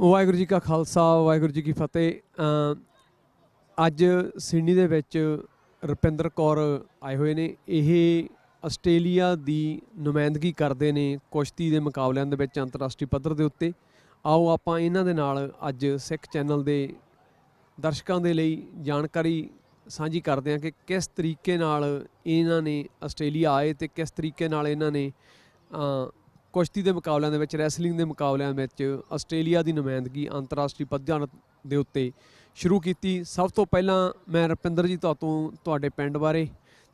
ਵਾਹਿਗੁਰੂ ਜੀ ਕਾ ਖਾਲਸਾ ਵਾਹਿਗੁਰੂ ਜੀ ਕੀ ਫਤਿਹ ਅੱਜ ਸਿਡਨੀ ਦੇ ਵਿੱਚ ਰੁਪਿੰਦਰ ਕੌਰ ਆਏ ਹੋਏ ਨੇ ਇਹ ਆਸਟ੍ਰੇਲੀਆ ਦੀ ਨੁਮਾਇੰਦਗੀ ਕਰਦੇ ਨੇ ਕੁਸ਼ਤੀ ਦੇ ਮੁਕਾਬਲਿਆਂ ਦੇ ਵਿੱਚ ਅੰਤਰਰਾਸ਼ਟਰੀ ਪੱਧਰ ਦੇ ਉੱਤੇ ਆਓ ਆਪਾਂ ਇਹਨਾਂ ਦੇ ਨਾਲ ਅੱਜ ਸਿੱਖ ਚੈਨਲ ਦੇ ਦਰਸ਼ਕਾਂ ਦੇ ਲਈ ਜਾਣਕਾਰੀ ਸਾਂਝੀ ਕਰਦੇ ਹਾਂ ਕਿ ਕਿਸ ਤਰੀਕੇ ਨਾਲ ਇਹਨਾਂ ਨੇ ਆਸਟ੍ਰੇਲੀਆ ਆਏ ਤੇ ਕਿਸ ਤਰੀਕੇ ਨਾਲ ਇਹਨਾਂ ਨੇ ਕੁਸ਼ਤੀ ਦੇ ਮੁਕਾਬਲਿਆਂ ਦੇ ਵਿੱਚ ਰੈਸਲਿੰਗ ਦੇ ਮੁਕਾਬਲਿਆਂ ਵਿੱਚ ਆਸਟ੍ਰੇਲੀਆ ਦੀ ਨੁਮਾਇੰਦਗੀ ਅੰਤਰਰਾਸ਼ਟਰੀ ਪੱਧਰ ਦੇ ਉੱਤੇ ਸ਼ੁਰੂ ਕੀਤੀ ਸਭ ਤੋਂ ਪਹਿਲਾਂ ਮੈਂ ਰਪਿੰਦਰ ਜੀ ਤੁਹਾਤੋਂ ਤੁਹਾਡੇ ਪਿੰਡ ਬਾਰੇ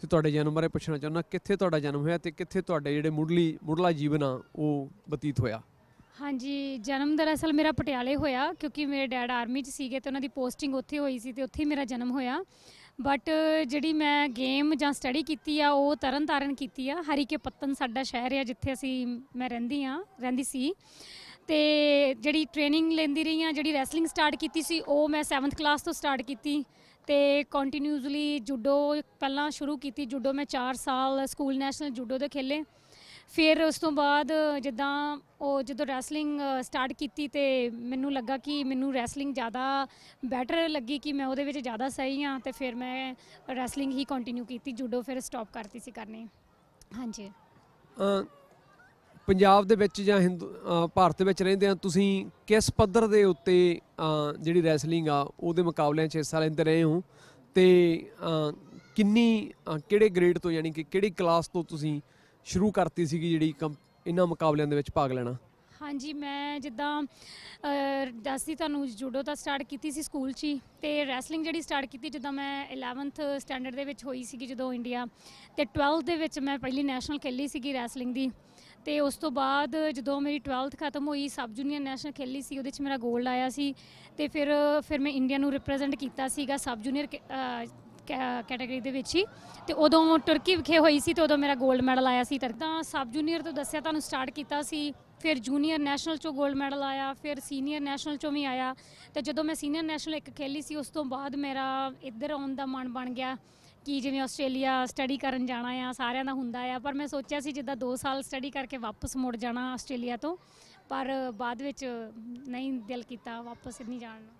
ਤੇ ਤੁਹਾਡੇ ਜਨਮ ਬਾਰੇ ਪੁੱਛਣਾ ਚਾਹੁੰਦਾ ਕਿੱਥੇ ਤੁਹਾਡਾ ਜਨਮ ਹੋਇਆ ਤੇ ਕਿੱਥੇ ਤੁਹਾਡੇ ਜਿਹੜੇ ਮੁੱਢਲੀ ਮੁੱਢਲਾ ਜੀਵਨ ਆ ਉਹ ਬਤੀਤ ਹੋਇਆ ਹਾਂਜੀ ਜਨਮ ਦਰਅਸਲ ਮੇਰਾ ਪਟਿਆਲੇ ਹੋਇਆ ਕਿਉਂਕਿ ਮੇਰੇ ਡੈਡ ਆਰਮੀ 'ਚ ਸੀਗੇ ਤੇ ਉਹਨਾਂ ਦੀ ਪੋਸਟਿੰਗ ਉੱਥੇ ਹੋਈ ਸੀ ਤੇ ਉੱਥੇ ਹੀ ਮੇਰਾ ਜਨਮ ਹੋਇਆ ਬਟ ਜਿਹੜੀ ਮੈਂ ਗੇਮ ਜਾਂ ਸਟੱਡੀ ਕੀਤੀ ਆ ਉਹ ਤਰਨ ਤਾਰਨ ਕੀਤੀ ਆ ਹਰੀਕੇ ਪੱਤਨ ਸਾਡਾ ਸ਼ਹਿਰ ਆ ਜਿੱਥੇ ਅਸੀਂ ਮੈਂ ਰਹਿੰਦੀ ਆ ਰਹਿੰਦੀ ਸੀ ਤੇ ਜਿਹੜੀ ਟ੍ਰੇਨਿੰਗ ਲੈਂਦੀ ਰਹੀ ਆ ਜਿਹੜੀ ਰੈਸਲਿੰਗ ਸਟਾਰਟ ਕੀਤੀ ਸੀ ਉਹ ਮੈਂ 7th ਕਲਾਸ ਤੋਂ ਸਟਾਰਟ ਕੀਤੀ ਤੇ ਕੰਟੀਨਿਊਸਲੀ ਜੁਡੋ ਪਹਿਲਾਂ ਸ਼ੁਰੂ ਕੀਤੀ ਜੁਡੋ ਮੈਂ 4 ਸਾਲ ਸਕੂਲ ਨੈਸ਼ਨਲ ਜੁਡੋ ਦੇ ਖੇਲੇ ਫਿਰ ਉਸ ਤੋਂ ਬਾਅਦ ਜਿੱਦਾਂ ਉਹ ਜਦੋਂ ਰੈਸਲਿੰਗ ਸਟਾਰਟ ਕੀਤੀ ਤੇ ਮੈਨੂੰ ਲੱਗਾ ਕਿ ਮੈਨੂੰ ਰੈਸਲਿੰਗ ਜ਼ਿਆਦਾ ਬੈਟਰ ਲੱਗੀ ਕਿ ਮੈਂ ਉਹਦੇ ਵਿੱਚ ਜ਼ਿਆਦਾ ਸਹੀ ਹਾਂ ਤੇ ਫਿਰ ਮੈਂ ਰੈਸਲਿੰਗ ਹੀ ਕੰਟੀਨਿਊ ਕੀਤੀ ਜੂਡੋ ਫਿਰ ਸਟਾਪ ਕਰਤੀ ਸੀ ਕਰਨੀ ਹਾਂਜੀ ਪੰਜਾਬ ਦੇ ਵਿੱਚ ਜਾਂ ਹਿੰਦੂ ਭਾਰਤ ਵਿੱਚ ਰਹਿੰਦੇ ਆ ਤੁਸੀਂ ਕਿਸ ਪੱਧਰ ਦੇ ਉੱਤੇ ਜਿਹੜੀ ਰੈਸਲਿੰਗ ਆ ਉਹਦੇ ਮੁਕਾਬਲਿਆਂ 'ਚ ਹਿੱਸਾ ਲੈਂਦੇ ਰਹੇ ਹੋ ਤੇ ਕਿੰਨੀ ਕਿਹੜੇ ਗ੍ਰੇਡ ਤੋਂ ਯਾਨੀ ਕਿ ਕਿਹੜੀ ਕਲਾਸ ਤੋਂ ਤੁਸੀਂ ਸ਼ੁਰੂ ਕਰਤੀ ਸੀਗੀ ਜਿਹੜੀ ਇਹਨਾਂ ਮੁਕਾਬਲਿਆਂ ਦੇ ਵਿੱਚ ਭਾਗ ਲੈਣਾ ਹਾਂਜੀ ਮੈਂ ਜਿੱਦਾਂ ਦੱਸਦੀ ਤੁਹਾਨੂੰ ਜੂਡੋ ਤਾਂ ਸਟਾਰਟ ਕੀਤੀ ਸੀ ਸਕੂਲ 'ਚ ਹੀ ਤੇ ਰੈਸਲਿੰਗ ਜਿਹੜੀ ਸਟਾਰਟ ਕੀਤੀ ਜਦੋਂ ਮੈਂ 11th ਸਟੈਂਡਰਡ ਦੇ ਵਿੱਚ ਹੋਈ ਸੀਗੀ ਜਦੋਂ ਇੰਡੀਆ ਤੇ 12th ਦੇ ਵਿੱਚ ਮੈਂ ਪਹਿਲੀ ਨੈਸ਼ਨਲ ਖੇਲੀ ਸੀਗੀ ਰੈਸਲਿੰਗ ਦੀ ਤੇ ਉਸ ਤੋਂ ਬਾਅਦ ਜਦੋਂ ਮੇਰੀ 12th ਖਤਮ ਹੋਈ ਸਬ ਜੂਨੀਅਰ ਨੈਸ਼ਨਲ ਖੇਲੀ ਸੀ ਉਹਦੇ 'ਚ ਮੇਰਾ 골ਡ ਆਇਆ ਸੀ ਤੇ ਫਿਰ ਫਿਰ ਮੈਂ ਇੰਡੀਆ ਨੂੰ ਰਿਪਰੈਜ਼ੈਂਟ ਕੀਤਾ ਸੀਗਾ ਸਬ ਜੂਨੀਅਰ ਕੈਟਾਗਰੀ ਦੇ ਵਿੱਚ ਹੀ ਤੇ ਉਦੋਂ ਟਰਕੀ ਵਿਖੇ ਹੋਈ ਸੀ ਤੇ ਉਦੋਂ ਮੇਰਾ 골ਡ ਮੈਡਲ ਆਇਆ ਸੀ ਤਾਂ ਸਬ ਜੂਨੀਅਰ ਤੋਂ ਦੱਸਿਆ ਤੁਹਾਨੂੰ ਸਟਾਰਟ ਕੀਤਾ ਸੀ ਫਿਰ ਜੂਨੀਅਰ ਨੈਸ਼ਨਲ ਚੋਂ 골ਡ ਮੈਡਲ ਆਇਆ ਫਿਰ ਸੀਨੀਅਰ ਨੈਸ਼ਨਲ ਚੋਂ ਵੀ ਆਇਆ ਤੇ ਜਦੋਂ ਮੈਂ ਸੀਨੀਅਰ ਨੈਸ਼ਨਲ ਇੱਕ ਖੇਲੀ ਸੀ ਉਸ ਤੋਂ ਬਾਅਦ ਮੇਰਾ ਇੱਧਰ ਆਉਣ ਦਾ ਮਨ ਬਣ ਗਿਆ ਕਿ ਜਿਵੇਂ ਆਸਟ੍ਰੇਲੀਆ ਸਟੱਡੀ ਕਰਨ ਜਾਣਾ ਆ ਸਾਰਿਆਂ ਦਾ ਹੁੰਦਾ ਆ ਪਰ ਮੈਂ ਸੋਚਿਆ ਸੀ ਜਿੱਦਾਂ 2 ਸਾਲ ਸਟੱਡੀ ਕਰਕੇ ਵਾਪਸ ਮੁੜ ਜਾਣਾ ਆਸਟ੍ਰੇਲੀਆ ਤੋਂ ਪਰ ਬਾਅਦ ਵਿੱਚ ਨਹੀਂ ਦਿਲ ਕੀਤਾ ਵਾਪਸ ਨਹੀਂ ਜਾਣ ਨੂੰ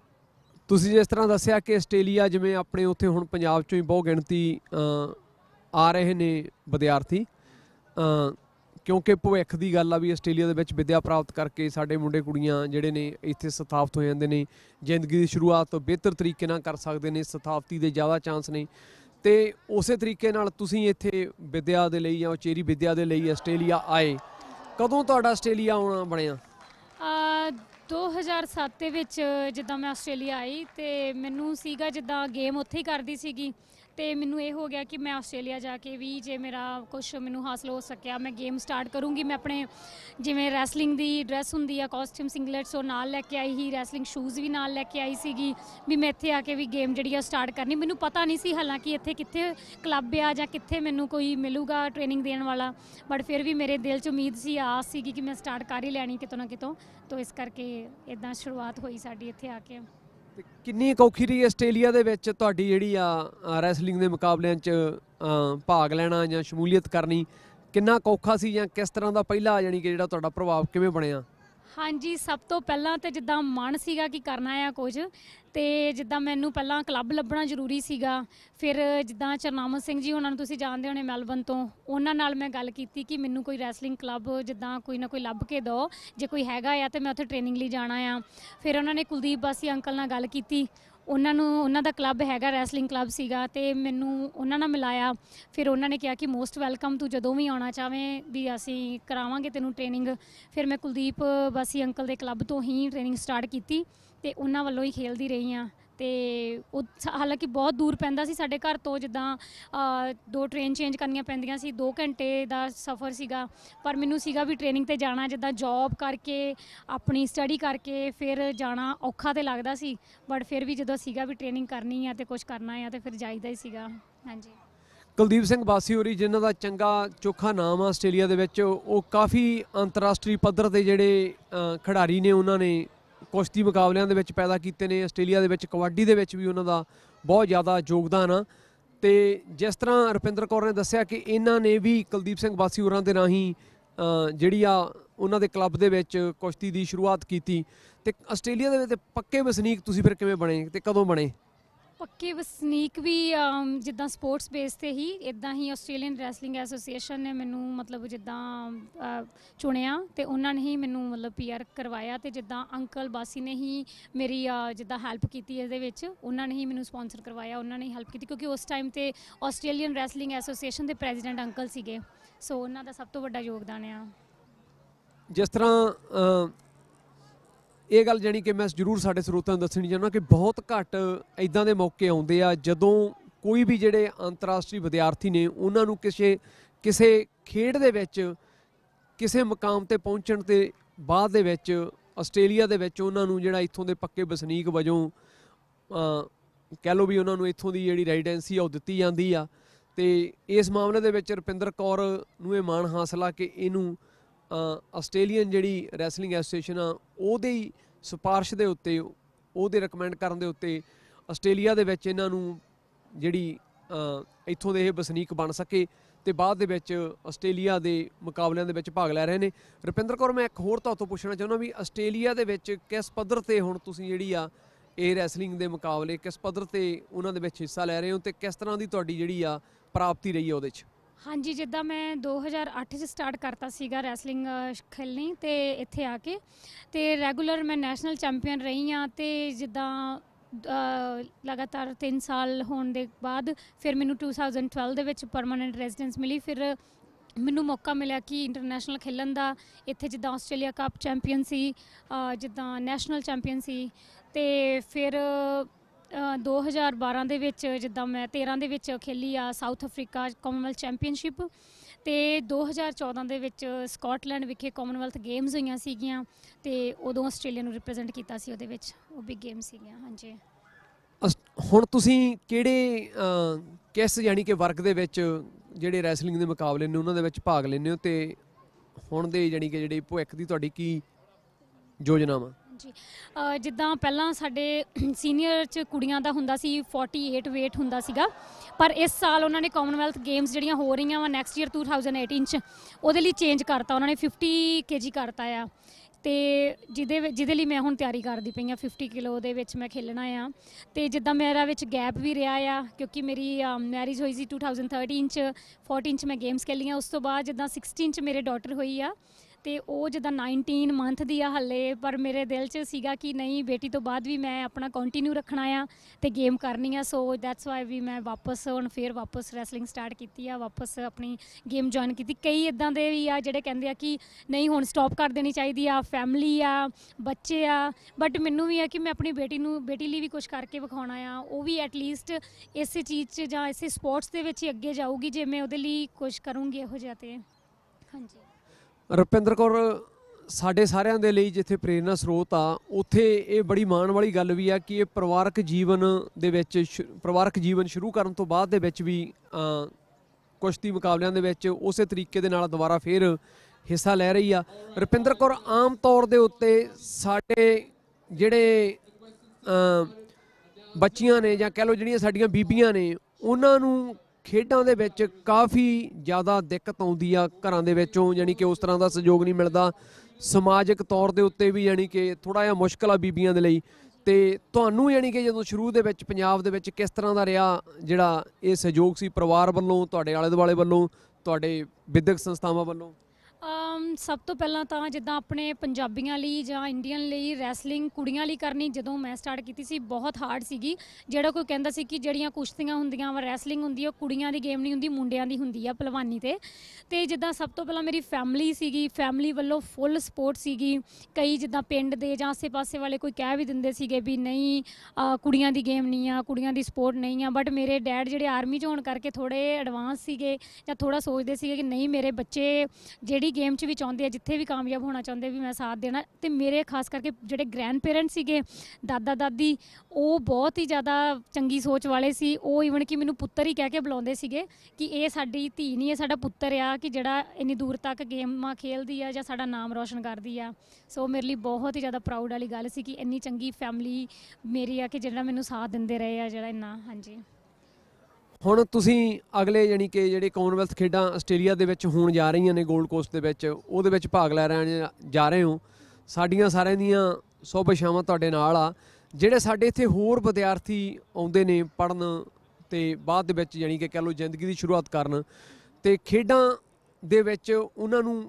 ਤੁਸੀਂ ਜਿਸ ਤਰ੍ਹਾਂ ਦੱਸਿਆ ਕਿ ਆਸਟ੍ਰੇਲੀਆ ਜਿਵੇਂ ਆਪਣੇ ਉੱਥੇ ਹੁਣ ਪੰਜਾਬ ਚੋਂ ਹੀ ਬਹੁ ਗਿਣਤੀ ਆ ਰਹੇ ਨੇ ਵਿਦਿਆਰਥੀ ਕਿਉਂਕਿ ਭਵਿੱਖ ਦੀ ਗੱਲ ਆ ਵੀ ਆਸਟ੍ਰੇਲੀਆ ਦੇ ਵਿੱਚ ਵਿੱਦਿਆ ਪ੍ਰਾਪਤ ਕਰਕੇ ਸਾਡੇ ਮੁੰਡੇ ਕੁੜੀਆਂ ਜਿਹੜੇ ਨੇ ਇੱਥੇ ਸਥਾਪਿਤ ਹੋ ਜਾਂਦੇ ਨੇ ਜ਼ਿੰਦਗੀ ਦੀ ਸ਼ੁਰੂਆਤ ਤੋਂ ਬਿਹਤਰ ਤਰੀਕੇ ਨਾਲ ਕਰ ਸਕਦੇ ਨੇ ਸਥਾਪਤੀ ਦੇ ਜ਼ਿਆਦਾ ਚਾਂਸ ਨੇ ਤੇ ਉਸੇ ਤਰੀਕੇ ਨਾਲ ਤੁਸੀਂ ਇੱਥੇ ਵਿੱਦਿਆ ਦੇ ਲਈ ਜਾਂ ਉਚੇਰੀ ਵਿੱਦਿਆ ਦੇ ਲਈ ਆਸਟ੍ਰੇਲੀਆ ਆਏ ਕਦੋਂ ਤੁਹਾਡਾ ਆਸਟ੍ਰੇਲੀਆ ਆਉਣਾ ਬਣਿਆ 2007 ਦੇ ਵਿੱਚ ਜਦੋਂ ਮੈਂ ਆਸਟ੍ਰੇਲੀਆ ਆਈ ਤੇ ਮੈਨੂੰ ਸੀਗਾ ਜਿੱਦਾਂ ਗੇਮ ਉੱਥੇ ਹੀ ਕਰਦੀ ਸੀਗੀ ਤੇ ਮੈਨੂੰ ਇਹ ਹੋ ਗਿਆ ਕਿ ਮੈਂ ਆਸਟ੍ਰੇਲੀਆ ਜਾ ਕੇ ਵੀ ਜੇ ਮੇਰਾ ਕੁਝ ਮੈਨੂੰ ਹਾਸਲ ਹੋ ਸਕਿਆ ਮੈਂ ਗੇਮ ਸਟਾਰਟ ਕਰੂੰਗੀ ਮੈਂ ਆਪਣੇ ਜਿਵੇਂ ਰੈਸਲਿੰਗ ਦੀ ਡਰੈਸ ਹੁੰਦੀ ਆ ਕਾਸਟਿਊਮ ਸਿੰਗਲੈਟਸ ਉਹ ਨਾਲ ਲੈ ਕੇ ਆਈ ਹੀ ਰੈਸਲਿੰਗ ਸ਼ੂਜ਼ ਵੀ ਨਾਲ ਲੈ ਕੇ ਆਈ ਸੀਗੀ ਵੀ ਮੈਂ ਇੱਥੇ ਆ ਕੇ ਵੀ ਗੇਮ ਜਿਹੜੀ ਆ ਸਟਾਰਟ ਕਰਨੀ ਮੈਨੂੰ ਪਤਾ ਨਹੀਂ ਸੀ ਹਾਲਾਂਕਿ ਇੱਥੇ ਕਿੱਥੇ ਕਲੱਬ ਆ ਜਾਂ ਕਿੱਥੇ ਮੈਨੂੰ ਕੋਈ ਮਿਲੂਗਾ ਟ੍ਰੇਨਿੰਗ ਦੇਣ ਵਾਲਾ ਬਟ ਫਿਰ ਵੀ ਮੇਰੇ ਦਿਲ 'ਚ ਉਮੀਦ ਸੀ ਆਸ ਸੀਗੀ ਕਿ ਮੈਂ ਸਟਾਰਟ ਕਰ ਹੀ ਲੈਣੀ ਕਿਤੋਂ ਨਾ ਕਿਤੋਂ ਤੋਂ ਇਸ ਕਰਕੇ ਇਦਾਂ ਸ਼ੁਰੂਆਤ ਹੋਈ ਸਾਡੀ ਇੱਥੇ ਆ ਕੇ ਕਿੰਨੀ ਔਖੀ ਰਹੀ ਆਸਟ੍ਰੇਲੀਆ ਦੇ ਵਿੱਚ ਤੁਹਾਡੀ ਜਿਹੜੀ ਆ ਰੈਸਲਿੰਗ ਦੇ ਮੁਕਾਬਲਿਆਂ 'ਚ ਭਾਗ ਲੈਣਾ ਜਾਂ ਸ਼ਮੂਲੀਅਤ ਕਰਨੀ ਕਿੰਨਾ ਔਖਾ ਸੀ ਜਾਂ ਕਿਸ ਤਰ੍ਹਾਂ ਦਾ ਪਹਿਲਾ ਯਾਨੀ ਕਿ ਜਿਹੜਾ ਤੁਹਾਡਾ ਪ੍ਰਭਾਵ ਕਿਵੇਂ ਬਣਿਆ ਹਾਂਜੀ ਸਭ ਤੋਂ ਪਹਿਲਾਂ ਤੇ ਜਿੱਦਾਂ ਮਨ ਸੀਗਾ ਕਿ ਕਰਨਾ ਆ ਕੁਝ ਤੇ ਜਿੱਦਾਂ ਮੈਨੂੰ ਪਹਿਲਾਂ ਕਲੱਬ ਲੱਭਣਾ ਜ਼ਰੂਰੀ ਸੀਗਾ ਫਿਰ ਜਿੱਦਾਂ ਚਰਨਾਮਨ ਸਿੰਘ ਜੀ ਉਹਨਾਂ ਨੂੰ ਤੁਸੀਂ ਜਾਣਦੇ ਹੋਣੇ ਮੈਲਬਨ ਤੋਂ ਉਹਨਾਂ ਨਾਲ ਮੈਂ ਗੱਲ ਕੀਤੀ ਕਿ ਮੈਨੂੰ ਕੋਈ ਰੈਸਲਿੰਗ ਕਲੱਬ ਜਿੱਦਾਂ ਕੋਈ ਨਾ ਕੋਈ ਲੱਭ ਕੇ ਦਿਓ ਜੇ ਕੋਈ ਹੈਗਾ ਆ ਤੇ ਮੈਂ ਉੱਥੇ ਟ੍ਰੇਨਿੰਗ ਲਈ ਜਾਣਾ ਆ ਫਿਰ ਉਹਨਾਂ ਨੇ ਕੁਲਦੀਪ ਬਾਸੀ ਅੰਕਲ ਨਾਲ ਗੱਲ ਕੀਤੀ ਉਹਨਾਂ ਨੂੰ ਉਹਨਾਂ ਦਾ ਕਲੱਬ ਹੈਗਾ ਰੈਸਲਿੰਗ ਕਲੱਬ ਸੀਗਾ ਤੇ ਮੈਨੂੰ ਉਹਨਾਂ ਨਾਲ ਮਿਲਾਇਆ ਫਿਰ ਉਹਨਾਂ ਨੇ ਕਿਹਾ ਕਿ ਮੋਸਟ ਵੈਲਕਮ ਤੂੰ ਜਦੋਂ ਵੀ ਆਉਣਾ ਚਾਵੇਂ ਵੀ ਅਸੀਂ ਕਰਾਵਾਂਗੇ ਤੈਨੂੰ ਟ੍ਰੇਨਿੰਗ ਫਿਰ ਮੈਂ ਕੁਲਦੀਪ ਬਾਸੀ ਅੰਕਲ ਦੇ ਕਲੱਬ ਤੋਂ ਹੀ ਟ੍ਰੇਨਿੰਗ ਸਟਾਰਟ ਕੀਤੀ ਤੇ ਉਹਨਾਂ ਵੱਲੋਂ ਹੀ ਖੇਲਦੀ ਰਹੀ ਆ ਤੇ ਉਹ ਹਾਲਾਂਕਿ ਬਹੁਤ ਦੂਰ ਪੈਂਦਾ ਸੀ ਸਾਡੇ ਘਰ ਤੋਂ ਜਿੱਦਾਂ ਦੋ ਟ੍ਰੇਨ ਚੇਂਜ ਕਰਨੀਆਂ ਪੈਂਦੀਆਂ ਸੀ 2 ਘੰਟੇ ਦਾ ਸਫ਼ਰ ਸੀਗਾ ਪਰ ਮੈਨੂੰ ਸੀਗਾ ਵੀ ਟ੍ਰੇਨਿੰਗ ਤੇ ਜਾਣਾ ਜਿੱਦਾਂ ਜੌਬ ਕਰਕੇ ਆਪਣੀ ਸਟੱਡੀ ਕਰਕੇ ਫਿਰ ਜਾਣਾ ਔਖਾ ਤੇ ਲੱਗਦਾ ਸੀ ਬਟ ਫਿਰ ਵੀ ਜਦੋਂ ਸੀਗਾ ਵੀ ਟ੍ਰੇਨਿੰਗ ਕਰਨੀ ਆ ਤੇ ਕੁਝ ਕਰਨਾ ਆ ਤੇ ਫਿਰ ਜਾਈਦਾ ਹੀ ਸੀਗਾ ਹਾਂਜੀ ਕੁਲਦੀਪ ਸਿੰਘ ਬਾਸੀ ਹੋਰੀ ਜਿਨ੍ਹਾਂ ਦਾ ਚੰਗਾ ਚੋਖਾ ਨਾਮ ਆ ਆਸਟ੍ਰੇਲੀਆ ਦੇ ਵਿੱਚ ਉਹ ਕਾਫੀ ਅੰਤਰਰਾਸ਼ਟਰੀ ਪੱਧਰ ਤੇ ਜਿਹੜੇ ਖਿਡਾਰੀ ਨੇ ਉਹਨਾਂ ਨੇ ਕੁਸ਼ਤੀ ਮੁਕਾਬਲਿਆਂ ਦੇ ਵਿੱਚ ਪੈਦਾ ਕੀਤੇ ਨੇ ਆਸਟ੍ਰੇਲੀਆ ਦੇ ਵਿੱਚ ਕਬੱਡੀ ਦੇ ਵਿੱਚ ਵੀ ਉਹਨਾਂ ਦਾ ਬਹੁਤ ਜ਼ਿਆਦਾ ਯੋਗਦਾਨ ਆ ਤੇ ਜਿਸ ਤਰ੍ਹਾਂ ਰੁਪਿੰਦਰ ਕੌਰ ਨੇ ਦੱਸਿਆ ਕਿ ਇਹਨਾਂ ਨੇ ਵੀ ਕੁਲਦੀਪ ਸਿੰਘ ਬਾਸੀ ਹੋਰਾਂ ਦੇ ਹੀ ਜਿਹੜੀ ਆ ਉਹਨਾਂ ਦੇ ਕਲੱਬ ਦੇ ਵਿੱਚ ਕੁਸ਼ਤੀ ਦੀ ਸ਼ੁਰੂਆਤ ਕੀਤੀ ਤੇ ਆਸਟ੍ਰੇਲੀਆ ਦੇ ਵਿੱਚ ਪੱਕੇ ਵਸਨੀਕ ਤੁਸੀਂ ਫਿਰ ਕਿਵੇਂ ਬਣੇ ਤੇ ਕਦੋਂ ਬਣੇ ਪੱਕੇ ਵਸਨੀਕ ਵੀ ਜਿੱਦਾਂ ਸਪੋਰਟਸ ਬੇਸ ਤੇ ਹੀ ਇਦਾਂ ਹੀ ਆਸਟ੍ਰੇਲੀਅਨ ਰੈਸਲਿੰਗ ਐਸੋਸੀਏਸ਼ਨ ਨੇ ਮੈਨੂੰ ਮਤਲਬ ਜਿੱਦਾਂ ਚੁਣਿਆ ਤੇ ਉਹਨਾਂ ਨੇ ਹੀ ਮੈਨੂੰ ਮਤਲਬ ਪੀਆਰ ਕਰਵਾਇਆ ਤੇ ਜਿੱਦਾਂ ਅੰਕਲ ਬਾਸੀ ਨੇ ਹੀ ਮੇਰੀ ਜਿੱਦਾਂ ਹੈਲਪ ਕੀਤੀ ਇਹਦੇ ਵਿੱਚ ਉਹਨਾਂ ਨੇ ਹੀ ਮੈਨੂੰ ਸਪਾਂਸਰ ਕਰਵਾਇਆ ਉਹਨਾਂ ਨੇ ਹੀ ਹੈਲਪ ਕੀਤੀ ਕਿਉਂਕਿ ਉਸ ਟਾਈਮ ਤੇ ਆਸਟ੍ਰੇਲੀਅਨ ਰੈਸਲਿੰਗ ਐਸੋਸੀਏਸ਼ਨ ਦੇ ਪ੍ਰੈਜ਼ੀਡੈਂਟ ਅੰਕਲ ਸੀਗੇ ਸੋ ਉਹਨਾਂ ਦਾ ਸਭ ਤੋਂ ਵੱਡਾ ਯੋਗਦਾਨ ਆ ਜਿਸ ਤਰ੍ਹਾਂ ਇਹ ਗੱਲ ਜਾਨੀ ਕਿ ਮੈਂ ਜ਼ਰੂਰ ਸਾਡੇ ਸਰੋਤਾਂ ਨੂੰ ਦੱਸਣੀ ਚਾਹੁੰਦਾ ਕਿ ਬਹੁਤ ਘੱਟ ਇਦਾਂ ਦੇ ਮੌਕੇ ਆਉਂਦੇ ਆ ਜਦੋਂ ਕੋਈ ਵੀ ਜਿਹੜੇ ਅੰਤਰਰਾਸ਼ਟਰੀ ਵਿਦਿਆਰਥੀ ਨੇ ਉਹਨਾਂ ਨੂੰ ਕਿਸੇ ਕਿਸੇ ਖੇਡ ਦੇ ਵਿੱਚ ਕਿਸੇ ਮਕਾਮ ਤੇ ਪਹੁੰਚਣ ਤੇ ਬਾਅਦ ਦੇ ਵਿੱਚ ਆਸਟ੍ਰੇਲੀਆ ਦੇ ਵਿੱਚ ਉਹਨਾਂ ਨੂੰ ਜਿਹੜਾ ਇੱਥੋਂ ਦੇ ਪੱਕੇ ਵਸਨੀਕ ਵਜੋਂ ਕਹਿ ਲੋ ਵੀ ਉਹਨਾਂ ਨੂੰ ਇੱਥੋਂ ਦੀ ਜਿਹੜੀ ਰੈਜ਼ੀਡੈਂਸੀ ਆ ਉਹ ਦਿੱਤੀ ਜਾਂਦੀ ਆ ਤੇ ਇਸ ਮਾਮਲੇ ਦੇ ਵਿੱਚ ਰੁਪਿੰਦਰ ਕੌਰ ਨੂੰ ਇਹ ਮਾਣ ਹਾਸਲ ਆ ਕਿ ਇਹਨੂੰ ਆਸਟ੍ਰੇਲੀਅਨ ਜਿਹੜੀ ਰੈਸਲਿੰਗ ਐਸੋਸੀਏਸ਼ਨ ਆ ਉਹਦੇ ਹੀ ਸਿਫਾਰਿਸ਼ ਦੇ ਉੱਤੇ ਉਹਦੇ ਰეკਮੈਂਡ ਕਰਨ ਦੇ ਉੱਤੇ ਆਸਟ੍ਰੇਲੀਆ ਦੇ ਵਿੱਚ ਇਹਨਾਂ ਨੂੰ ਜਿਹੜੀ ਇੱਥੋਂ ਦੇ ਇਹ ਵਸਨੀਕ ਬਣ ਸਕੇ ਤੇ ਬਾਅਦ ਦੇ ਵਿੱਚ ਆਸਟ੍ਰੇਲੀਆ ਦੇ ਮੁਕਾਬਲਿਆਂ ਦੇ ਵਿੱਚ ਭਾਗ ਲੈ ਰਹੇ ਨੇ ਰੁਪਿੰਦਰ ਕੌਰ ਮੈਂ ਇੱਕ ਹੋਰ ਤੋਂ ਪੁੱਛਣਾ ਚਾਹੁੰਦਾ ਵੀ ਆਸਟ੍ਰੇਲੀਆ ਦੇ ਵਿੱਚ ਕਿਸ ਪੱਧਰ ਤੇ ਹੁਣ ਤੁਸੀਂ ਜਿਹੜੀ ਆ ਇਹ ਰੈਸਲਿੰਗ ਦੇ ਮੁਕਾਬਲੇ ਕਿਸ ਪੱਧਰ ਤੇ ਉਹਨਾਂ ਦੇ ਵਿੱਚ ਹਿੱਸਾ ਲੈ ਰਹੇ ਹੋ ਤੇ ਕਿਸ ਤਰ੍ਹਾਂ ਦੀ ਤੁਹਾਡੀ ਜਿਹੜੀ ਆ ਪ੍ਰਾਪਤੀ ਰਹੀ ਹੈ ਉਹਦੇ ਵਿੱਚ ਹਾਂਜੀ ਜਿੱਦਾਂ ਮੈਂ 2008 ਚ ਸਟਾਰਟ ਕਰਤਾ ਸੀਗਾ ਰੈਸਲਿੰਗ ਖੇਲਣੀ ਤੇ ਇੱਥੇ ਆ ਕੇ ਤੇ ਰੈਗੂਲਰ ਮੈਂ ਨੈਸ਼ਨਲ ਚੈਂਪੀਅਨ ਰਹੀ ਆ ਤੇ ਜਿੱਦਾਂ ਲਗਾਤਾਰ 3 ਸਾਲ ਹੋਣ ਦੇ ਬਾਅਦ ਫਿਰ ਮੈਨੂੰ 2012 ਦੇ ਵਿੱਚ ਪਰਮਨੈਂਟ ਰੈਜ਼ੀਡੈਂਸ ਮਿਲੀ ਫਿਰ ਮੈਨੂੰ ਮੌਕਾ ਮਿਲਿਆ ਕਿ ਇੰਟਰਨੈਸ਼ਨਲ ਖੇਲਣ ਦਾ ਇੱਥੇ ਜਿੱਦਾਂ ਆਸਟ੍ਰੇਲੀਆ ਕੱਪ ਚੈਂਪੀਅਨ ਸੀ ਜਿੱਦਾਂ ਨੈਸ਼ਨਲ ਚੈਂਪੀਅਨ ਸੀ ਤੇ ਫਿਰ 2012 ਦੇ ਵਿੱਚ ਜਿੱਦਾਂ ਮੈਂ 13 ਦੇ ਵਿੱਚ ਖੇਲੀ ਆ ਸਾਊਥ ਅਫਰੀਕਾ ਕਾਮਨਵੈਲਥ ਚੈਂਪੀਅਨਸ਼ਿਪ ਤੇ 2014 ਦੇ ਵਿੱਚ ਸਕਾਟਲੈਂਡ ਵਿਖੇ ਕਾਮਨਵੈਲਥ ਗੇਮਸ ਹੋਈਆਂ ਸੀਗੀਆਂ ਤੇ ਉਦੋਂ ਆਸਟ੍ਰੇਲੀਆ ਨੂੰ ਰਿਪਰੈਜ਼ੈਂਟ ਕੀਤਾ ਸੀ ਉਹਦੇ ਵਿੱਚ ਉਹ ਵੀ ਗੇਮ ਸੀਗੀਆਂ ਹਾਂਜੀ ਹੁਣ ਤੁਸੀਂ ਕਿਹੜੇ ਕਿਸ ਯਾਨੀ ਕਿ ਵਰਗ ਦੇ ਵਿੱਚ ਜਿਹੜੇ ਰੈਸਲਿੰਗ ਦੇ ਮੁਕਾਬਲੇ ਨੇ ਉਹਨਾਂ ਦੇ ਵਿੱਚ ਭਾਗ ਲੈਂਦੇ ਹੋ ਤੇ ਹੁਣ ਦੇ ਯਾਨੀ ਕਿ ਜਿਹੜੀ ਭਵਿੱਖ ਦੀ ਤੁਹਾਡੀ ਕੀ ਯੋਜਨਾਵਾਂ ਜੀ ਜਿੱਦਾਂ ਪਹਿਲਾਂ ਸਾਡੇ ਸੀਨੀਅਰ ਚ ਕੁੜੀਆਂ ਦਾ ਹੁੰਦਾ ਸੀ 48 weight ਹੁੰਦਾ ਸੀਗਾ ਪਰ ਇਸ ਸਾਲ ਉਹਨਾਂ ਨੇ ਕਾਮਨਵੈਲਥ ਗੇਮਸ ਜਿਹੜੀਆਂ ਹੋ ਰਹੀਆਂ ਵਾ ਨੈਕਸਟ ਈਅਰ 2018 ਚ ਉਹਦੇ ਲਈ ਚੇਂਜ ਕਰਤਾ ਉਹਨਾਂ ਨੇ 50 kg ਕਰਤਾ ਆ ਤੇ ਜਿਹਦੇ ਜਿਹਦੇ ਲਈ ਮੈਂ ਹੁਣ ਤਿਆਰੀ ਕਰਦੀ ਪਈ ਆ 50 ਕਿਲੋ ਦੇ ਵਿੱਚ ਮੈਂ ਖੇਲਣਾ ਆ ਤੇ ਜਿੱਦਾਂ ਮੇਰਾ ਵਿੱਚ ਗੈਪ ਵੀ ਰਿਹਾ ਆ ਕਿਉਂਕਿ ਮੇਰੀ ਮੈਰਿਜ ਹੋਈ ਸੀ 2013 ਚ 14 ਚ ਮੈਂ ਗੇਮਸ ਖੇਲੀਆਂ ਉਸ ਤੋਂ ਬਾਅਦ ਜਿੱਦਾਂ 16 ਚ ਮੇਰੇ ਡਾਟਰ ਹੋਈ ਆ ਤੇ ਉਹ ਜਦੋਂ 19 ਮੰਥ ਦੀ ਆ ਹੱਲੇ ਪਰ ਮੇਰੇ ਦਿਲ 'ਚ ਸੀਗਾ ਕਿ ਨਹੀਂ ਬੇਟੀ ਤੋਂ ਬਾਅਦ ਵੀ ਮੈਂ ਆਪਣਾ ਕੰਟੀਨਿਊ ਰੱਖਣਾ ਆ ਤੇ ਗੇਮ ਕਰਨੀ ਆ ਸੋ ਦੈਟਸ ਵਾਈ ਵੀ ਮੈਂ ਵਾਪਸ ਹੁਣ ਫੇਰ ਵਾਪਸ ਰੈਸਲਿੰਗ ਸਟਾਰਟ ਕੀਤੀ ਆ ਵਾਪਸ ਆਪਣੀ ਗੇਮ ਜੁਆਇਨ ਕੀਤੀ ਕਈ ਇਦਾਂ ਦੇ ਵੀ ਆ ਜਿਹੜੇ ਕਹਿੰਦੇ ਆ ਕਿ ਨਹੀਂ ਹੁਣ ਸਟਾਪ ਕਰ ਦੇਣੀ ਚਾਹੀਦੀ ਆ ਫੈਮਿਲੀ ਆ ਬੱਚੇ ਆ ਬਟ ਮੈਨੂੰ ਵੀ ਆ ਕਿ ਮੈਂ ਆਪਣੀ ਬੇਟੀ ਨੂੰ ਬੇਟੀ ਲਈ ਵੀ ਕੁਝ ਕਰਕੇ ਵਿਖਾਉਣਾ ਆ ਉਹ ਵੀ ਐਟ ਲੀਸਟ ਇਸੇ ਚੀਜ਼ 'ਚ ਜਾਂ ਇਸੇ ਸਪੋਰਟਸ ਦੇ ਵਿੱਚ ਹੀ ਅੱਗੇ ਜਾਊਗੀ ਜੇ ਮੈਂ ਉਹਦੇ ਲਈ ਕੁਝ ਕਰੂੰਗੀ ਇਹੋ ਜਿਹਾ ਤੇ ਹਾਂਜੀ ਰੁਪਿੰਦਰ ਕੌਰ ਸਾਡੇ ਸਾਰਿਆਂ ਦੇ ਲਈ ਜਿੱਥੇ ਪ੍ਰੇਰਣਾ ਸਰੋਤ ਆ ਉੱਥੇ ਇਹ ਬੜੀ ਮਾਣ ਵਾਲੀ ਗੱਲ ਵੀ ਆ ਕਿ ਇਹ ਪਰਿਵਾਰਕ ਜੀਵਨ ਦੇ ਵਿੱਚ ਪਰਿਵਾਰਕ ਜੀਵਨ ਸ਼ੁਰੂ ਕਰਨ ਤੋਂ ਬਾਅਦ ਦੇ ਵਿੱਚ ਵੀ ਕੁਸ਼ਤੀ ਮੁਕਾਬਲਿਆਂ ਦੇ ਵਿੱਚ ਉਸੇ ਤਰੀਕੇ ਦੇ ਨਾਲ ਦੁਬਾਰਾ ਫੇਰ ਹਿੱਸਾ ਲੈ ਰਹੀ ਆ ਰੁਪਿੰਦਰ ਕੌਰ ਆਮ ਤੌਰ ਦੇ ਉੱਤੇ ਸਾਡੇ ਜਿਹੜੇ ਬੱਚੀਆਂ ਨੇ ਜਾਂ ਕਹਿ ਲਓ ਜਿਹੜੀਆਂ ਸਾਡੀਆਂ ਬੀਬੀਆਂ ਨੇ ਉਹਨਾਂ ਨੂੰ ਖੇਡਾਂ ਦੇ ਵਿੱਚ ਕਾਫੀ ਜ਼ਿਆਦਾ ਦਿੱਕਤ ਆਉਂਦੀ ਆ ਘਰਾਂ ਦੇ ਵਿੱਚੋਂ ਯਾਨੀ ਕਿ ਉਸ ਤਰ੍ਹਾਂ ਦਾ ਸਹਿਯੋਗ ਨਹੀਂ ਮਿਲਦਾ ਸਮਾਜਿਕ ਤੌਰ ਦੇ ਉੱਤੇ ਵੀ ਯਾਨੀ ਕਿ ਥੋੜਾ ਜਿਹਾ ਮੁਸ਼ਕਲ ਆ ਬੀਬੀਆਂ ਦੇ ਲਈ ਤੇ ਤੁਹਾਨੂੰ ਯਾਨੀ ਕਿ ਜਦੋਂ ਸ਼ੁਰੂ ਦੇ ਵਿੱਚ ਪੰਜਾਬ ਦੇ ਵਿੱਚ ਕਿਸ ਤਰ੍ਹਾਂ ਦਾ ਰਿਹਾ ਜਿਹੜਾ ਇਹ ਸਹਿਯੋਗ ਸੀ ਪਰਿਵਾਰ ਵੱਲੋਂ ਤੁਹਾਡੇ ਆਲੇ ਦੁਆਲੇ ਵੱਲੋਂ ਤੁਹਾਡੇ ਵਿਦਿਅਕ ਸੰਸਥਾਵਾਂ ਵੱਲੋਂ ਸਭ ਤੋਂ ਪਹਿਲਾਂ ਤਾਂ ਜਿੱਦਾਂ ਆਪਣੇ ਪੰਜਾਬੀਆਂ ਲਈ ਜਾਂ ਇੰਡੀਅਨ ਲਈ ਰੈਸਲਿੰਗ ਕੁੜੀਆਂ ਲਈ ਕਰਨੀ ਜਦੋਂ ਮੈਂ ਸਟਾਰਟ ਕੀਤੀ ਸੀ ਬਹੁਤ ਹਾਰਡ ਸੀਗੀ ਜਿਹੜਾ ਕੋਈ ਕਹਿੰਦਾ ਸੀ ਕਿ ਜਿਹੜੀਆਂ ਕੁਸ਼ਤੀਆਂ ਹੁੰਦੀਆਂ ਵਾ ਰੈਸਲਿੰਗ ਹੁੰਦੀ ਆ ਕੁੜੀਆਂ ਦੀ ਗੇਮ ਨਹੀਂ ਹੁੰਦੀ ਮੁੰਡਿਆਂ ਦੀ ਹੁੰਦੀ ਆ ਪਹਿਲਵਾਨੀ ਤੇ ਤੇ ਜਿੱਦਾਂ ਸਭ ਤੋਂ ਪਹਿਲਾਂ ਮੇਰੀ ਫੈਮਿਲੀ ਸੀਗੀ ਫੈਮਿਲੀ ਵੱਲੋਂ ਫੁੱਲ ਸਪੋਰਟ ਸੀਗੀ ਕਈ ਜਿੱਦਾਂ ਪਿੰਡ ਦੇ ਜਾਂ ਆਸੇ-ਪਾਸੇ ਵਾਲੇ ਕੋਈ ਕਹਿ ਵੀ ਦਿੰਦੇ ਸੀਗੇ ਵੀ ਨਹੀਂ ਕੁੜੀਆਂ ਦੀ ਗੇਮ ਨਹੀਂ ਆ ਕੁੜੀਆਂ ਦੀ ਸਪੋਰਟ ਨਹੀਂ ਆ ਬਟ ਮੇਰੇ ਡੈਡ ਜਿਹੜੇ ਆਰਮੀ 'ਚ ਹੋਣ ਕਰਕੇ ਥੋੜੇ ਐਡਵਾਂਸ ਸੀਗੇ ਜਾਂ ਥੋੜਾ ਸੋਚਦੇ ਸੀਗੇ ਕਿ ਨਹੀਂ ਮੇਰੇ ਬੱਚੇ ਜਿਹੜੀ ਜਿਹੜੀ ਗੇਮ 'ਚ ਵੀ ਚਾਹੁੰਦੇ ਆ ਜਿੱਥੇ ਵੀ ਕਾਮਯਾਬ ਹੋਣਾ ਚਾਹੁੰਦੇ ਵੀ ਮੈਂ ਸਾਥ ਦੇਣਾ ਤੇ ਮੇਰੇ ਖਾਸ ਕਰਕੇ ਜਿਹੜੇ ਗ੍ਰੈਂਡ ਪੇਰੈਂਟ ਸੀਗੇ ਦਾਦਾ ਦਾਦੀ ਉਹ ਬਹੁਤ ਹੀ ਜ਼ਿਆਦਾ ਚੰਗੀ ਸੋਚ ਵਾਲੇ ਸੀ ਉਹ ਈਵਨ ਕਿ ਮੈਨੂੰ ਪੁੱਤਰ ਹੀ ਕਹਿ ਕੇ ਬੁਲਾਉਂਦੇ ਸੀਗੇ ਕਿ ਇਹ ਸਾਡੀ ਧੀ ਨਹੀਂ ਇਹ ਸਾਡਾ ਪੁੱਤਰ ਆ ਕਿ ਜਿਹੜਾ ਇੰਨੀ ਦੂਰ ਤੱਕ ਗੇਮਾਂ ਖੇਲਦੀ ਆ ਜਾਂ ਸਾਡਾ ਨਾਮ ਰੋਸ਼ਨ ਕਰਦੀ ਆ ਸੋ ਮੇਰੇ ਲਈ ਬਹੁਤ ਹੀ ਜ਼ਿਆਦਾ ਪ੍ਰਾਊਡ ਵਾਲੀ ਗੱਲ ਸੀ ਕਿ ਇੰਨੀ ਚੰਗੀ ਫੈਮਿਲੀ ਮੇਰੀ ਆ ਕਿ ਜਿਹੜਾ ਮੈਨੂੰ ਸਾਥ ਦਿੰਦੇ ਰਹੇ ਆ ਜਿਹੜਾ ਇੰਨਾ ਹਾਂਜੀ ਹੁਣ ਤੁਸੀਂ ਅਗਲੇ ਯਾਨੀ ਕਿ ਜਿਹੜੇ ਕਾਮਨਵੈਲਥ ਖੇਡਾਂ ਆਸਟ੍ਰੇਲੀਆ ਦੇ ਵਿੱਚ ਹੋਣ ਜਾ ਰਹੀਆਂ ਨੇ 골ਡ ਕੋਸਟ ਦੇ ਵਿੱਚ ਉਹਦੇ ਵਿੱਚ ਭਾਗ ਲੈ ਰਹੇ ਜਾ ਰਹੇ ਹੋ ਸਾਡੀਆਂ ਸਾਰਿਆਂ ਦੀਆਂ ਸ਼ੁਭਕਾਮਨਾਵਾਂ ਤੁਹਾਡੇ ਨਾਲ ਆ ਜਿਹੜੇ ਸਾਡੇ ਇੱਥੇ ਹੋਰ ਵਿਦਿਆਰਥੀ ਆਉਂਦੇ ਨੇ ਪੜਨ ਤੇ ਬਾਅਦ ਦੇ ਵਿੱਚ ਯਾਨੀ ਕਿ ਕਹ ਲਓ ਜ਼ਿੰਦਗੀ ਦੀ ਸ਼ੁਰੂਆਤ ਕਰਨ ਤੇ ਖੇਡਾਂ ਦੇ ਵਿੱਚ ਉਹਨਾਂ ਨੂੰ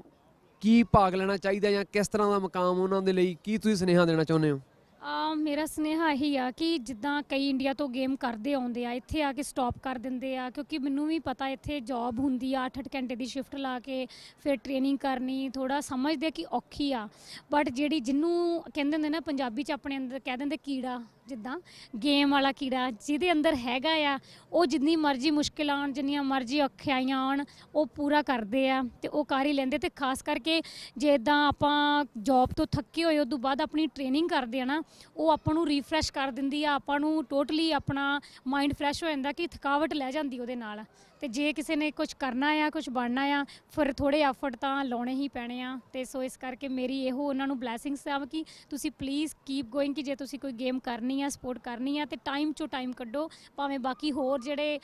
ਕੀ ਭਾਗ ਲੈਣਾ ਚਾਹੀਦਾ ਜਾਂ ਕਿਸ ਤਰ੍ਹਾਂ ਦਾ ਮਕਾਮ ਉਹਨਾਂ ਦੇ ਲਈ ਕੀ ਤੁਸੀਂ ਸੁਨੇਹਾ ਦੇਣਾ ਚਾਹੁੰਦੇ ਹੋ ਆ ਮੇਰਾ ਸੁਨੇਹਾ ਇਹੀ ਆ ਕਿ ਜਿੱਦਾਂ ਕਈ ਇੰਡੀਆ ਤੋਂ ਗੇਮ ਕਰਦੇ ਆਉਂਦੇ ਆ ਇੱਥੇ ਆ ਕੇ ਸਟਾਪ ਕਰ ਦਿੰਦੇ ਆ ਕਿਉਂਕਿ ਮੈਨੂੰ ਵੀ ਪਤਾ ਇੱਥੇ ਜੌਬ ਹੁੰਦੀ ਆ 8-8 ਘੰਟੇ ਦੀ ਸ਼ਿਫਟ ਲਾ ਕੇ ਫਿਰ ਟ੍ਰੇਨਿੰਗ ਕਰਨੀ ਥੋੜਾ ਸਮਝਦੇ ਆ ਕਿ ਔਖੀ ਆ ਬਟ ਜਿਹੜੀ ਜਿੰਨੂੰ ਕਹਿੰਦੇ ਹੁੰਦੇ ਨਾ ਪੰਜਾਬੀ ਚ ਆਪਣੇ ਅੰਦਰ ਕਹਿ ਦਿੰਦੇ ਕੀੜਾ ਜਿੱਦਾਂ ਗੇਮ ਵਾਲਾ ਕੀੜਾ ਜਿਹਦੇ ਅੰਦਰ ਹੈਗਾ ਆ ਉਹ ਜਿੰਨੀ ਮਰਜ਼ੀ ਮੁਸ਼ਕਿਲ ਆਉਣ ਜਿੰਨੀਆਂ ਮਰਜ਼ੀ ਔਖਿਆਈਆਂ ਆਉਣ ਉਹ ਪੂਰਾ ਕਰਦੇ ਆ ਤੇ ਉਹ ਕਰ ਹੀ ਲੈਂਦੇ ਤੇ ਖਾਸ ਕਰਕੇ ਜਿੱਦਾਂ ਆਪਾਂ ਜੌਬ ਤੋਂ ਥੱਕੇ ਹੋਏ ਉਦੋਂ ਬਾਅਦ ਆਪਣੀ ਟ੍ਰੇਨਿੰਗ ਕਰਦੇ ਆ ਨਾ ਉਹ ਆਪਾਂ ਨੂੰ ਰੀਫਰੈਸ਼ ਕਰ ਦਿੰਦੀ ਆ ਆਪਾਂ ਨੂੰ ਟੋਟਲੀ ਆਪਣਾ ਮਾਈਂਡ ਫਰੈਸ਼ ਹੋ ਜਾਂਦਾ ਕਿ ਥਕਾਵਟ ਲੈ ਜਾਂਦੀ ਉਹਦੇ ਨਾਲ ਤੇ ਜੇ ਕਿਸੇ ਨੇ ਕੁਝ ਕਰਨਾ ਆ ਕੁਝ ਬਣਨਾ ਆ ਫਿਰ ਥੋੜੇ ਐਫਰਟ ਤਾਂ ਲਾਉਣੇ ਹੀ ਪੈਣੇ ਆ ਤੇ ਸੋ ਇਸ ਕਰਕੇ ਮੇਰੀ ਇਹੋ ਉਹਨਾਂ ਨੂੰ ਬਲੇਸਿੰਗਸ ਆ ਕਿ ਤੁਸੀਂ ਪਲੀਜ਼ ਕੀਪ ਗੋਇੰਗ ਕਿ ਜੇ ਤੁਸੀਂ ਕੋਈ ਗੇਮ ਕਰਨੀ ਆ ਸਪੋਰਟ ਕਰਨੀ ਆ ਤੇ ਟਾਈਮ ਚੋ ਟਾਈਮ ਕੱਢੋ ਭਾਵੇਂ ਬਾਕੀ ਹੋਰ ਜਿਹੜੇ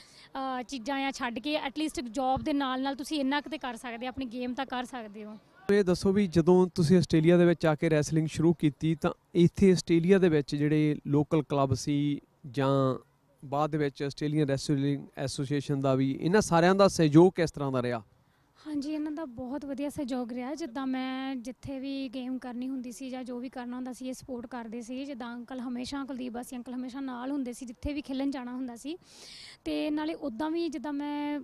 ਚੀਜ਼ਾਂ ਆ ਛੱਡ ਕੇ ਐਟਲੀਸਟ ਜੌਬ ਦੇ ਨਾਲ ਨਾਲ ਤੁਸੀਂ ਇੰਨਾ ਕੁ ਤੇ ਕਰ ਸਕਦੇ ਆ ਆਪਣੀ ਗੇਮ ਤਾਂ ਕਰ ਸਕਦੇ ਹੋ ਇਹ ਦੱਸੋ ਵੀ ਜਦੋਂ ਤੁਸੀਂ ਆਸਟ੍ਰੇਲੀਆ ਦੇ ਵਿੱਚ ਆ ਕੇ ਰੈਸਲਿੰਗ ਸ਼ੁਰੂ ਕੀਤੀ ਤਾਂ ਇੱਥੇ ਆਸਟ੍ਰੇਲੀਆ ਦੇ ਵਿੱਚ ਜਿਹੜੇ ਲੋਕਲ ਕਲੱਬ ਸੀ ਜਾਂ ਬਾਅਦ ਦੇ ਵਿੱਚ ਆਸਟ੍ਰੇਲੀਅਨ ਰੈਸਲਿੰਗ ਐਸੋਸੀਏਸ਼ਨ ਦਾ ਵੀ ਇਹਨਾਂ ਸਾਰਿਆਂ ਦਾ ਸਹਿਯੋਗ ਕਿਸ ਤਰ੍ਹਾਂ ਦਾ ਰਿਹਾ ਹਾਂਜੀ ਇਹਨਾਂ ਦਾ ਬਹੁਤ ਵਧੀਆ ਸਹਿਯੋਗ ਰਿਹਾ ਜਿੱਦਾਂ ਮੈਂ ਜਿੱਥੇ ਵੀ ਗੇਮ ਕਰਨੀ ਹੁੰਦੀ ਸੀ ਜਾਂ ਜੋ ਵੀ ਕਰਨਾ ਹੁੰਦਾ ਸੀ ਇਹ ਸਪੋਰਟ ਕਰਦੇ ਸੀ ਜਿੱਦਾਂ ਅੰਕਲ ਹਮੇਸ਼ਾ ਕੁਲਦੀਪ ਅਸੀਂ ਅੰਕਲ ਹਮੇਸ਼ਾ ਨਾਲ ਹੁੰਦੇ ਸੀ ਜਿੱਥੇ ਵੀ ਖੇਲਣ ਜਾਣਾ ਹੁੰਦਾ ਸੀ ਤੇ ਨਾਲੇ ਉਦਾਂ ਵੀ ਜਿੱਦਾਂ ਮੈਂ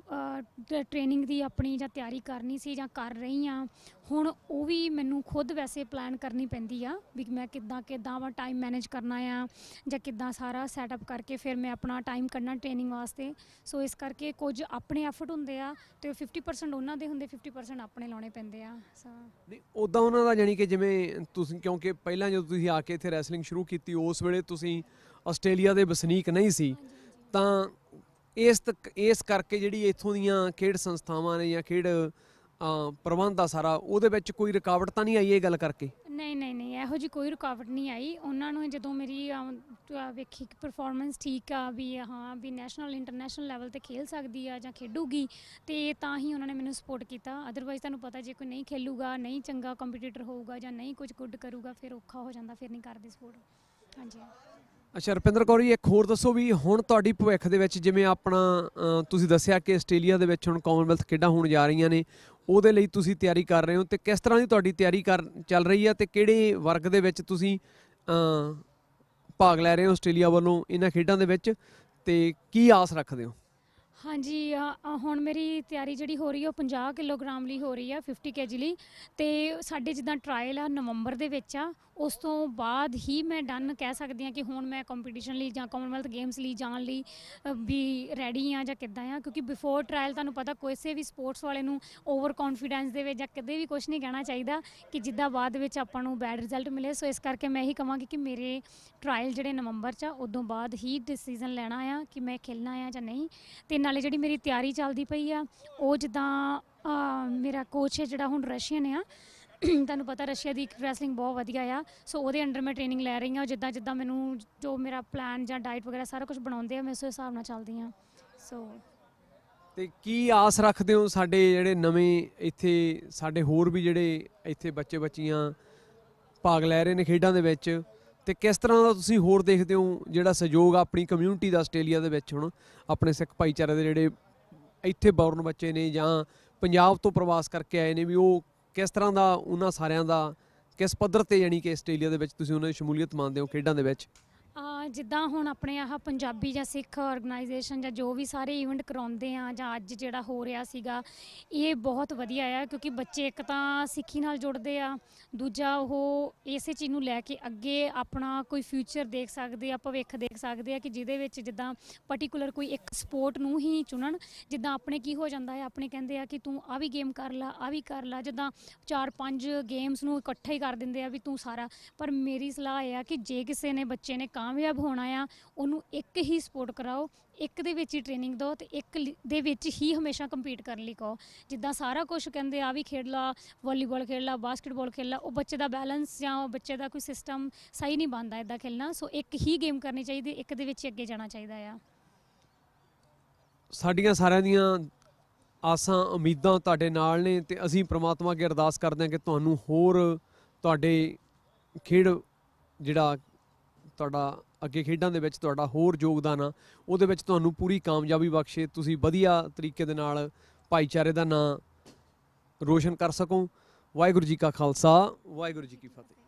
ਟ੍ਰੇਨਿੰਗ ਦੀ ਆਪਣੀ ਜਾਂ ਤਿਆਰੀ ਕਰਨੀ ਸੀ ਜਾਂ ਕਰ ਰਹੀ ਆ ਹੁਣ ਉਹ ਵੀ ਮੈਨੂੰ ਖੁਦ ਵੈਸੇ ਪਲਾਨ ਕਰਨੀ ਪੈਂਦੀ ਆ ਵੀ ਮੈਂ ਕਿੱਦਾਂ ਕਿੱਦਾਂ ਵਾ ਟਾਈਮ ਮੈਨੇਜ ਕਰਨਾ ਆ ਜਾਂ ਕਿੱਦਾਂ ਸਾਰਾ ਸੈਟਅਪ ਕਰਕੇ ਫਿਰ ਮੈਂ ਆਪਣਾ ਟਾਈਮ ਕੱਢਣਾ ਟ੍ਰੇਨਿੰਗ ਵਾਸਤੇ ਸੋ ਇਸ ਕਰਕੇ ਕੁਝ ਆਪਣੇ ਐਫਰਟ ਹੁੰਦੇ ਆ ਤੇ 50% ਉਹਨਾਂ ਦੇ ਹੁੰਦੇ 50% ਆਪਣੇ ਲਾਉਣੇ ਪੈਂਦੇ ਆ ਨਹੀਂ ਉਦਾਂ ਉਹਨਾਂ ਦਾ ਜਾਨੀ ਕਿ ਜਿਵੇਂ ਤੁਸੀਂ ਕਿਉਂਕਿ ਪਹਿਲਾਂ ਜਦੋਂ ਤੁਸੀਂ ਆ ਕੇ ਇੱਥੇ ਰੈਸਲਿੰਗ ਸ਼ੁਰੂ ਕੀਤੀ ਉਸ ਵੇਲੇ ਤੁਸੀਂ ਆਸਟ੍ਰੇਲੀਆ ਦੇ ਵਸਨੀਕ ਨਹੀਂ ਸੀ ਤਾਂ ਇਸ ਤੱਕ ਇਸ ਕਰਕੇ ਜਿਹੜੀ ਇੱਥੋਂ ਦੀਆਂ ਖੇਡ ਸੰਸਥਾਵਾਂ ਨੇ ਜਾਂ ਖੇਡ ਪ੍ਰਬੰਧ ਦਾ ਸਾਰਾ ਉਹਦੇ ਵਿੱਚ ਕੋਈ ਰੁਕਾਵਟ ਤਾਂ ਨਹੀਂ ਆਈ ਇਹ ਗੱਲ ਕਰਕੇ ਨਹੀਂ ਨਹੀਂ ਨਹੀਂ ਇਹੋ ਜੀ ਕੋਈ ਰੁਕਾਵਟ ਨਹੀਂ ਆਈ ਉਹਨਾਂ ਨੂੰ ਜਦੋਂ ਮੇਰੀ ਵੇਖੀ ਕਿ ਪਰਫਾਰਮੈਂਸ ਠੀਕ ਆ ਵੀ ਹਾਂ ਵੀ ਨੈਸ਼ਨਲ ਇੰਟਰਨੈਸ਼ਨਲ ਲੈਵਲ ਤੇ ਖੇਲ ਸਕਦੀ ਆ ਜਾਂ ਖੇਡੂਗੀ ਤੇ ਤਾਂ ਹੀ ਉਹਨਾਂ ਨੇ ਮੈਨੂੰ ਸਪੋਰਟ ਕੀਤਾ ਅਦਰਵਾਈਜ਼ ਤੁਹਾਨੂੰ ਪਤਾ ਜੇ ਕੋਈ ਨਹੀਂ ਖੇਲੂਗਾ ਨਹੀਂ ਚੰਗਾ ਕੰਪੀਟੀਟਰ ਹੋਊਗਾ ਜਾਂ ਨਹੀਂ ਕੁਝ ਗੁੱਡ ਕਰੂਗਾ ਫਿਰ ਔਖਾ ਹੋ ਜਾਂਦਾ ਫਿਰ ਨਹੀਂ ਕਰਦੇ ਸਪੋਰਟ ਹਾਂਜੀ ਅੱਛਾ ਰਪਿੰਦਰ ਕੌਰ ਜੀ ਇੱਕ ਹੋਰ ਦੱਸੋ ਵੀ ਹੁਣ ਤੁਹਾਡੀ ਭਵਿੱਖ ਦੇ ਵਿੱਚ ਜਿਵੇਂ ਆਪਣਾ ਤੁਸੀਂ ਦੱਸਿਆ ਕਿ ਆਸਟ੍ਰੇਲੀਆ ਦੇ ਵਿੱਚ ਹੁਣ ਕਾਮਨਵੈਲਥ ਖੇਡਾਂ ਹੋਣ ਜਾ ਰਹੀਆਂ ਨੇ ਉਹਦੇ ਲਈ ਤੁਸੀਂ ਤਿਆਰੀ ਕਰ ਰਹੇ ਹੋ ਤੇ ਕਿਸ ਤਰ੍ਹਾਂ ਦੀ ਤੁਹਾਡੀ ਤਿਆਰੀ ਕਰ ਚੱਲ ਰਹੀ ਹੈ ਤੇ ਕਿਹੜੇ ਵਰਗ ਦੇ ਵਿੱਚ ਤੁਸੀਂ ਭਾਗ ਲੈ ਰਹੇ ਹੋ ਆਸਟ੍ਰੇਲੀਆ ਵੱਲੋਂ ਇਹਨਾਂ ਖੇਡਾਂ ਦੇ ਵਿੱਚ ਤੇ ਕੀ ਆਸ ਰੱਖਦੇ ਹੋ ਹਾਂਜੀ ਹੁਣ ਮੇਰੀ ਤਿਆਰੀ ਜਿਹੜੀ ਹੋ ਰਹੀ ਹੈ ਉਹ 50 ਕਿਲੋਗ੍ਰਾਮ ਲਈ ਹੋ ਰਹੀ ਹੈ 50 ਕੇਜੀ ਲਈ ਤੇ ਸਾਡੇ ਜਿੱਦਾਂ ਟ੍ਰਾਇਲ ਆ ਨਵੰਬਰ ਦੇ ਵਿੱਚ ਆ ਉਸ ਤੋਂ ਬਾਅਦ ਹੀ ਮੈਂ ਡਨ ਕਹਿ ਸਕਦੀ ਹਾਂ ਕਿ ਹੁਣ ਮੈਂ ਕੰਪੀਟੀਸ਼ਨ ਲਈ ਜਾਂ ਕਾਮਨਵੈਲਥ ਗੇਮਸ ਲਈ ਜਾਣ ਲਈ ਵੀ ਰੈਡੀ ਆ ਜਾਂ ਕਿੱਦਾਂ ਆ ਕਿਉਂਕਿ ਬਿਫੋਰ ਟ੍ਰਾਇਲ ਤੁਹਾਨੂੰ ਪਤਾ ਕੋਈਸੇ ਵੀ ਸਪੋਰਟਸ ਵਾਲੇ ਨੂੰ ਓਵਰ ਕੌਨਫੀਡੈਂਸ ਦੇ ਵਿੱਚ ਜਾਂ ਕਦੇ ਵੀ ਕੁਝ ਨਹੀਂ ਕਹਿਣਾ ਚਾਹੀਦਾ ਕਿ ਜਿੱਦਾਂ ਬਾਅਦ ਵਿੱਚ ਆਪਾਂ ਨੂੰ ਬੈਡ ਰਿਜ਼ਲਟ ਮਿਲੇ ਸੋ ਇਸ ਕਰਕੇ ਮੈਂ ਇਹੀ ਕਹਾਂਗੀ ਕਿ ਮੇਰੇ ਟ੍ਰਾਇਲ ਜਿਹੜੇ ਨਵੰਬਰ 'ਚ ਆ ਉਦੋਂ ਬਾਅਦ ਹੀ ਡਿਸੀਜਨ ਲੈਣਾ ਆ ਕਿ ਮੈਂ ਖੇਲਣਾ ਆ ਜਾਂ ਨਹੀਂ ਤੇ ਨਾਲੇ ਜਿਹੜੀ ਮੇਰੀ ਤਿਆਰੀ ਚੱਲਦੀ ਪਈ ਆ ਉਹ ਜਿੱਦਾਂ ਮੇਰਾ ਕੋਚ ਹੈ ਜਿਹੜਾ ਹੁਣ ਰਸ਼ੀਅਨ ਆ ਤੁਹਾਨੂੰ ਪਤਾ ਰਸ਼ੀਆ ਦੀ ਰੈਸਲਿੰਗ ਬਹੁਤ ਵਧੀਆ ਆ ਸੋ ਉਹਦੇ ਅੰਡਰ ਮੈਂ ਟ੍ਰੇਨਿੰਗ ਲੈ ਰਹੀ ਹਾਂ ਜਿੱਦਾਂ ਜਿੱਦਾਂ ਮੈਨੂੰ ਜੋ ਮੇਰਾ ਪਲਾਨ ਜਾਂ ਡਾਈਟ ਵਗੈਰਾ ਸਾਰਾ ਕੁਝ ਬਣਾਉਂਦੇ ਆ ਮੈਂ ਉਸ ਹਿਸਾਬ ਨਾਲ ਚੱਲਦੀ ਹਾਂ ਸੋ ਤੇ ਕੀ ਆਸ ਰੱਖਦੇ ਹੋ ਸਾਡੇ ਜਿਹੜੇ ਨਵੇਂ ਇੱਥੇ ਸਾਡੇ ਹੋਰ ਵੀ ਜਿਹੜੇ ਇੱਥੇ ਬੱਚੇ ਬੱਚੀਆਂ ਭਾਗ ਲੈ ਰਹੇ ਨੇ ਖੇਡਾਂ ਦੇ ਵਿੱਚ ਤੇ ਕਿਸ ਤਰ੍ਹਾਂ ਦਾ ਤੁਸੀਂ ਹੋਰ ਦੇਖਦੇ ਹੋ ਜਿਹੜਾ ਸਹਿਯੋਗ ਆਪਣੀ ਕਮਿਊਨਿਟੀ ਦਾ ਆਸਟ੍ਰੇਲੀਆ ਦੇ ਵਿੱਚ ਹੁਣ ਆਪਣੇ ਸਿੱਖ ਭਾਈਚਾਰੇ ਦੇ ਜਿਹੜੇ ਇੱਥੇ ਬੌਰਨ ਬੱਚੇ ਨੇ ਜਾਂ ਪੰਜਾਬ ਤੋਂ ਪ੍ਰਵਾਸ ਕਰਕੇ ਆਏ ਨੇ ਵੀ ਉਹ ਕਿਸ ਤਰ੍ਹਾਂ ਦਾ ਉਹਨਾਂ ਸਾਰਿਆਂ ਦਾ ਕਿਸ ਪੱਧਰ ਤੇ ਯਾਨੀ ਕਿ ਆਸਟ੍ਰੇਲੀਆ ਦੇ ਵਿੱਚ ਤੁਸੀਂ ਉਹਨਾਂ ਦੀ ਸ਼ਮੂਲੀਅਤ ਮੰਨਦੇ ਹੋ ਖੇਡਾਂ ਦੇ ਵਿੱਚ ਜਿੱਦਾਂ ਹੁਣ ਆਪਣੇ ਆਹ ਪੰਜਾਬੀ ਜਾਂ ਸਿੱਖ ਆਰਗੇਨਾਈਜੇਸ਼ਨ ਜਾਂ ਜੋ ਵੀ ਸਾਰੇ ਇਵੈਂਟ ਕਰਾਉਂਦੇ ਆ ਜਾਂ ਅੱਜ ਜਿਹੜਾ ਹੋ ਰਿਹਾ ਸੀਗਾ ਇਹ ਬਹੁਤ ਵਧੀਆ ਆ ਕਿਉਂਕਿ ਬੱਚੇ ਇੱਕ ਤਾਂ ਸਿੱਖੀ ਨਾਲ ਜੁੜਦੇ ਆ ਦੂਜਾ ਉਹ ਇਸੇ ਚੀਜ਼ ਨੂੰ ਲੈ ਕੇ ਅੱਗੇ ਆਪਣਾ ਕੋਈ ਫਿਊਚਰ ਦੇਖ ਸਕਦੇ ਆ ਭਵਿੱਖ ਦੇਖ ਸਕਦੇ ਆ ਕਿ ਜਿਹਦੇ ਵਿੱਚ ਜਿੱਦਾਂ ਪਾਰਟਿਕੂਲਰ ਕੋਈ ਇੱਕ ਸਪੋਰਟ ਨੂੰ ਹੀ ਚੁਣਨ ਜਿੱਦਾਂ ਆਪਣੇ ਕੀ ਹੋ ਜਾਂਦਾ ਹੈ ਆਪਣੇ ਕਹਿੰਦੇ ਆ ਕਿ ਤੂੰ ਆ ਵੀ ਗੇਮ ਕਰ ਲੈ ਆ ਵੀ ਕਰ ਲੈ ਜਿੱਦਾਂ ਚਾਰ ਪੰਜ ਗੇਮਸ ਨੂੰ ਇਕੱਠਾ ਹੀ ਕਰ ਦਿੰਦੇ ਆ ਵੀ ਤੂੰ ਸਾਰਾ ਪਰ ਮੇਰੀ ਸਲਾਹ ਇਹ ਆ ਕਿ ਜੇ ਕਿਸੇ ਨੇ ਬੱਚੇ ਨੇ ਕਾਮਯਾਬ ਹੋਣਾ ਆ ਉਹਨੂੰ ਇੱਕ ਹੀ ਸਪੋਰਟ ਕਰਾਓ ਇੱਕ ਦੇ ਵਿੱਚ ਹੀ ਟ੍ਰੇਨਿੰਗ ਦਿਓ ਤੇ ਇੱਕ ਦੇ ਵਿੱਚ ਹੀ ਹਮੇਸ਼ਾ ਕੰਪੀਟ ਕਰਨ ਲਈ ਕਹੋ ਜਿੱਦਾਂ ਸਾਰਾ ਕੁਝ ਕਹਿੰਦੇ ਆ ਵੀ ਖੇਡ ਲਾ ਵਾਲੀਬਾਲ ਖੇਡ ਲਾ ਬਾਸਕਟਬਾਲ ਖੇਡ ਲਾ ਉਹ ਬੱਚੇ ਦਾ ਬੈਲੈਂਸ ਜਾਂ ਉਹ ਬੱਚੇ ਦਾ ਕੋਈ ਸਿਸਟਮ ਸਹੀ ਨਹੀਂ ਬਣਦਾ ਇਦਾਂ ਖੇਲਣਾ ਸੋ ਇੱਕ ਹੀ ਗੇਮ ਕਰਨੀ ਚਾਹੀਦੀ ਇੱਕ ਦੇ ਵਿੱਚ ਅੱਗੇ ਜਾਣਾ ਚਾਹੀਦਾ ਆ ਸਾਡੀਆਂ ਸਾਰਿਆਂ ਦੀਆਂ ਆਸਾਂ ਉਮੀਦਾਂ ਤੁਹਾਡੇ ਨਾਲ ਨੇ ਤੇ ਅਸੀਂ ਪ੍ਰਮਾਤਮਾ ਅੱਗੇ ਅਰਦਾਸ ਕਰਦੇ ਹਾਂ ਕਿ ਤੁਹਾਨੂੰ ਹੋਰ ਤੁਹਾਡੇ ਖੇਡ ਜਿਹੜਾ ਤੁਹਾਡਾ ਅੱਗੇ ਖੇਡਾਂ ਦੇ ਵਿੱਚ ਤੁਹਾਡਾ ਹੋਰ ਯੋਗਦਾਨ ਆ ਉਹਦੇ ਵਿੱਚ ਤੁਹਾਨੂੰ ਪੂਰੀ ਕਾਮਯਾਬੀ ਬਖਸ਼ੇ ਤੁਸੀਂ ਵਧੀਆ ਤਰੀਕੇ ਦੇ ਨਾਲ ਭਾਈਚਾਰੇ ਦਾ ਨਾਂ ਰੋਸ਼ਨ ਕਰ ਸਕੋ ਵਾਹਿਗੁਰੂ ਜੀ ਕਾ ਖਾਲਸਾ ਵਾਹਿਗੁਰੂ ਜੀ ਕੀ ਫਤਿਹ